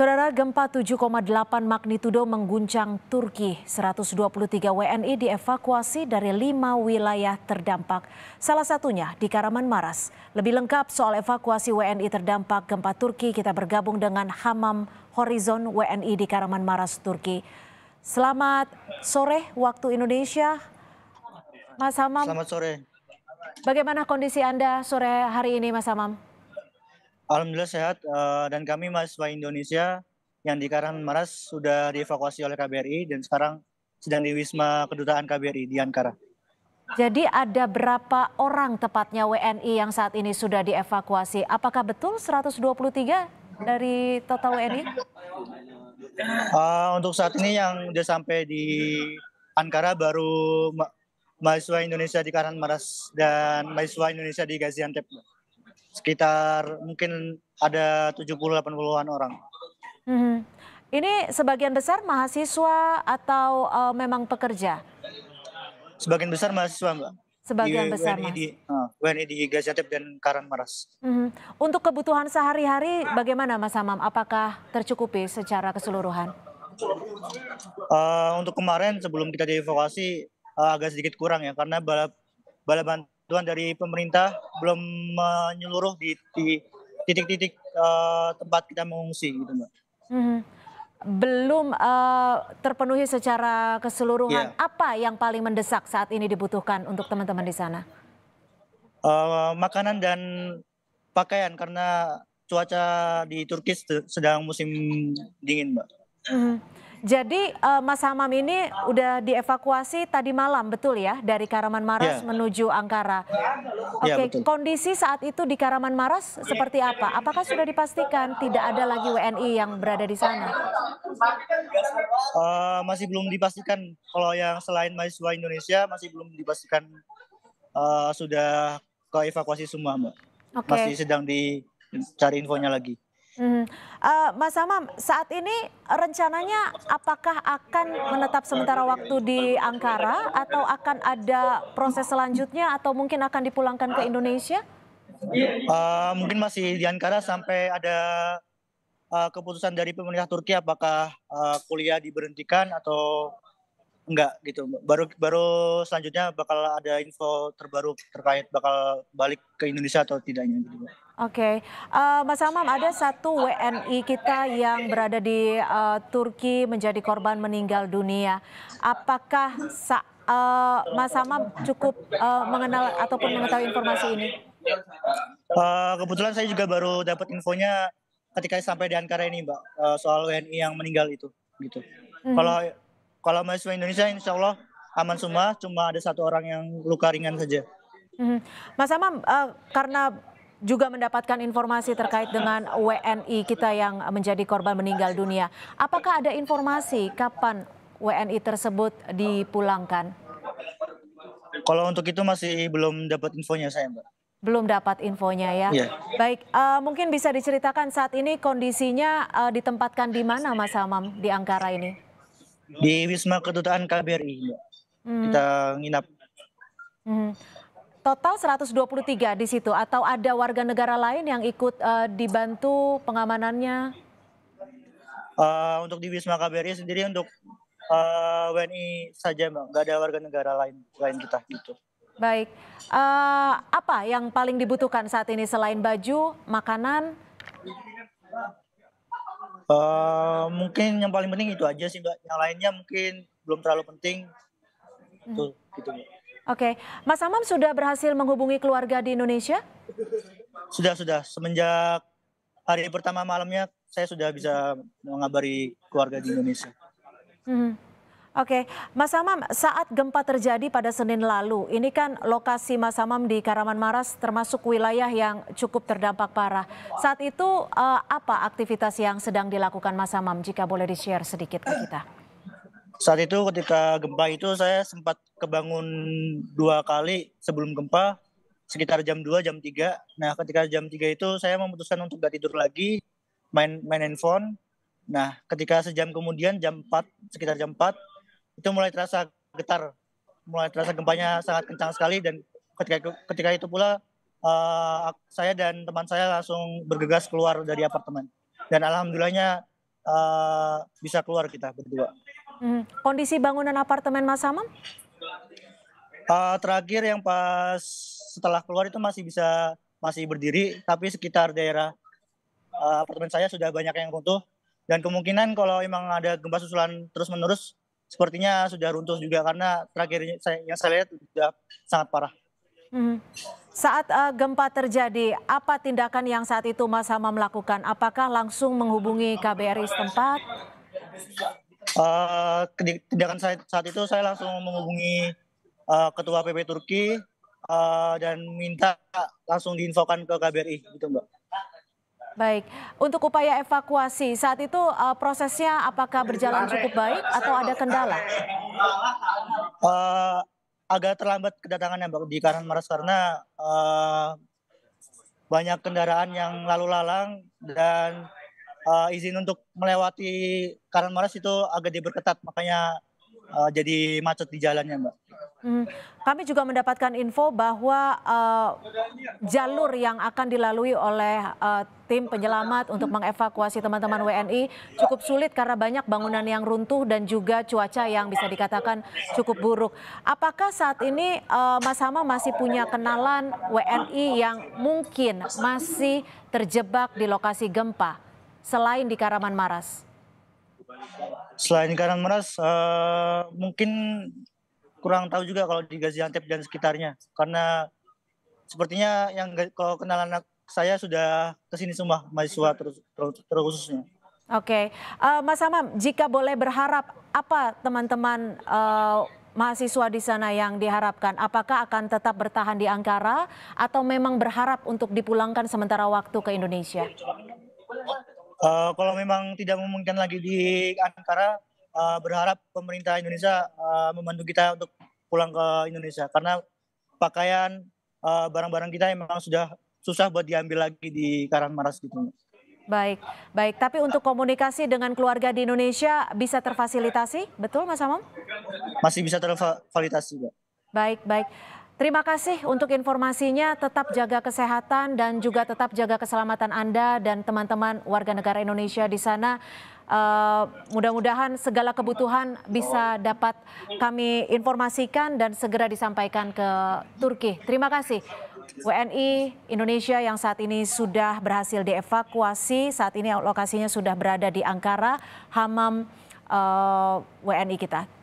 Saudara gempa 7,8 magnitudo mengguncang Turki. 123 WNI dievakuasi dari lima wilayah terdampak. Salah satunya di Karaman Maras. Lebih lengkap soal evakuasi WNI terdampak gempa Turki kita bergabung dengan Hamam Horizon WNI di Karaman Maras, Turki. Selamat sore waktu Indonesia. Mas Hamam. Selamat sore. Bagaimana kondisi Anda sore hari ini Mas Hamam? Alhamdulillah sehat uh, dan kami mahasiswa Indonesia yang di Karang Maras sudah dievakuasi oleh KBRI dan sekarang sedang di Wisma Kedutaan KBRI di Ankara. Jadi ada berapa orang tepatnya WNI yang saat ini sudah dievakuasi? Apakah betul 123 dari total WNI? Uh, eh, untuk saat ini yang sudah sampai di Ankara baru ma mahasiswa Indonesia di Karang Maras dan mahasiswa Indonesia di Gaziantep sekitar mungkin ada 70-80-an orang. Hmm. Ini sebagian besar mahasiswa atau uh, memang pekerja? Sebagian besar mahasiswa, Mbak. Sebagian di besar WNI di, uh, di Gaziantep dan Karangmaras. Hmm. Untuk kebutuhan sehari-hari bagaimana Mas Amam? Apakah tercukupi secara keseluruhan? Uh, untuk kemarin sebelum kita dievakuasi uh, agak sedikit kurang ya karena balap balapan bantuan dari pemerintah belum menyeluruh di, titik-titik uh, tempat kita mengungsi gitu mbak. Hmm. Belum uh, terpenuhi secara keseluruhan. Yeah. Apa yang paling mendesak saat ini dibutuhkan untuk teman-teman di sana? Uh, makanan dan pakaian karena cuaca di Turki sedang musim dingin, mbak. Hmm. Jadi uh, Mas Hamam ini udah dievakuasi tadi malam betul ya dari Maras ya. menuju Angkara. Ya, Oke, kondisi saat itu di Maras seperti apa? Apakah sudah dipastikan tidak ada lagi WNI yang berada di sana? Uh, masih belum dipastikan. Kalau yang selain mahasiswa Indonesia masih belum dipastikan uh, sudah ke evakuasi semua, Mbak. Okay. Masih sedang dicari infonya lagi. Hmm. Uh, Mas Amam, saat ini rencananya apakah akan menetap sementara waktu di Ankara atau akan ada proses selanjutnya atau mungkin akan dipulangkan ke Indonesia? Uh, mungkin masih di Ankara sampai ada uh, keputusan dari pemerintah Turki apakah uh, kuliah diberhentikan atau enggak gitu baru baru selanjutnya bakal ada info terbaru terkait bakal balik ke Indonesia atau tidaknya gitu Oke, okay. uh, eh, Mas Amam ada satu WNI kita yang berada di uh, Turki menjadi korban meninggal dunia. Apakah sa uh, Mas Amam cukup uh, mengenal ataupun mengetahui informasi ini? Uh, kebetulan saya juga baru dapat infonya ketika sampai di Ankara ini, Mbak, uh, soal WNI yang meninggal itu, gitu. Mm -hmm. Kalau kalau mahasiswa Indonesia insya Allah aman semua, cuma ada satu orang yang luka ringan saja. Mhm. Mas Amam, uh, karena juga mendapatkan informasi terkait dengan WNI kita yang menjadi korban meninggal dunia. Apakah ada informasi kapan WNI tersebut dipulangkan? Kalau untuk itu masih belum dapat infonya saya, Mbak. Belum dapat infonya ya. ya. Baik, uh, mungkin bisa diceritakan saat ini kondisinya uh, ditempatkan di mana Mas Amam di Angkara ini? di Wisma Kedutaan KBRI. Hmm. Kita nginap. Hmm. Total 123 di situ atau ada warga negara lain yang ikut uh, dibantu pengamanannya? Uh, untuk di Wisma KBRI sendiri untuk uh, eh, WNI saja Mbak, nggak ada warga negara lain lain kita itu. Baik, uh, apa yang paling dibutuhkan saat ini selain baju, makanan? Uh, mungkin yang paling penting itu aja sih mbak. Yang lainnya mungkin belum terlalu penting. Hmm. gitu mbak. Oke, okay. Mas Amam sudah berhasil menghubungi keluarga di Indonesia? Sudah, sudah. Semenjak hari pertama malamnya, saya sudah bisa mengabari keluarga di Indonesia. Hmm. Oke, Mas Amam, saat gempa terjadi pada Senin lalu, ini kan lokasi Mas Amam di Karaman Maras termasuk wilayah yang cukup terdampak parah. Saat itu eh, apa aktivitas yang sedang dilakukan Mas Amam jika boleh di-share sedikit ke kita? Saat itu ketika gempa itu saya sempat kebangun dua kali sebelum gempa, sekitar jam 2, jam 3. Nah, ketika jam 3 itu saya memutuskan untuk gak tidur lagi, main main handphone. Nah, ketika sejam kemudian jam 4, sekitar jam 4, itu mulai terasa getar, mulai terasa gempanya sangat kencang sekali dan ketika ketika itu pula uh, saya dan teman saya langsung bergegas keluar dari apartemen dan alhamdulillahnya uh, bisa keluar kita berdua. Hmm, kondisi bangunan apartemen Mas Hamam? Uh, terakhir yang pas setelah keluar itu masih bisa masih berdiri, tapi sekitar daerah uh, apartemen saya sudah banyak yang runtuh dan kemungkinan kalau memang ada gempa susulan terus menerus sepertinya sudah runtuh juga karena terakhir saya, yang saya lihat sudah sangat parah. Hmm. Saat uh, gempa terjadi, apa tindakan yang saat itu Mas Hama melakukan? Apakah langsung menghubungi KBRI setempat? Uh, tindakan saya saat itu saya langsung menghubungi uh, Ketua PP Turki uh, dan minta langsung diinfokan ke KBRI, gitu Mbak. Baik, untuk upaya evakuasi saat itu uh, prosesnya apakah berjalan cukup baik atau ada kendala? Uh, agak terlambat kedatangannya Mbak di Kanan Maras karena uh, banyak kendaraan yang lalu lalang dan uh, izin untuk melewati Kanan Maras itu agak diberketat makanya uh, jadi macet di jalannya, Mbak. Hmm. Kami juga mendapatkan info bahwa uh, jalur yang akan dilalui oleh uh, tim penyelamat untuk mengevakuasi teman-teman WNI cukup sulit karena banyak bangunan yang runtuh dan juga cuaca yang bisa dikatakan cukup buruk. Apakah saat ini uh, Mas Hama masih punya kenalan WNI yang mungkin masih terjebak di lokasi gempa selain di Karaman Maras? Selain Karang Meras, uh, mungkin kurang tahu juga kalau di Gaziantep dan sekitarnya. Karena sepertinya yang kalau kenal anak saya sudah kesini semua mahasiswa terus terkhususnya. Oke, okay. uh, eh, Mas Amam, jika boleh berharap apa teman-teman uh, mahasiswa di sana yang diharapkan? Apakah akan tetap bertahan di Ankara atau memang berharap untuk dipulangkan sementara waktu ke Indonesia? Uh, kalau memang tidak memungkinkan lagi di Ankara, uh, berharap pemerintah Indonesia uh, membantu kita untuk pulang ke Indonesia karena pakaian barang-barang uh, kita memang sudah susah buat diambil lagi di Maras gitu. Baik, baik. Tapi untuk komunikasi dengan keluarga di Indonesia bisa terfasilitasi, betul Mas Amam? Masih bisa terfasilitasi, Pak. Baik, baik. Terima kasih untuk informasinya. Tetap jaga kesehatan dan juga tetap jaga keselamatan Anda dan teman-teman warga negara Indonesia di sana. Uh, mudah-mudahan segala kebutuhan bisa dapat kami informasikan dan segera disampaikan ke Turki. Terima kasih. WNI Indonesia yang saat ini sudah berhasil dievakuasi, saat ini lokasinya sudah berada di Ankara, Hamam uh, eh, WNI kita.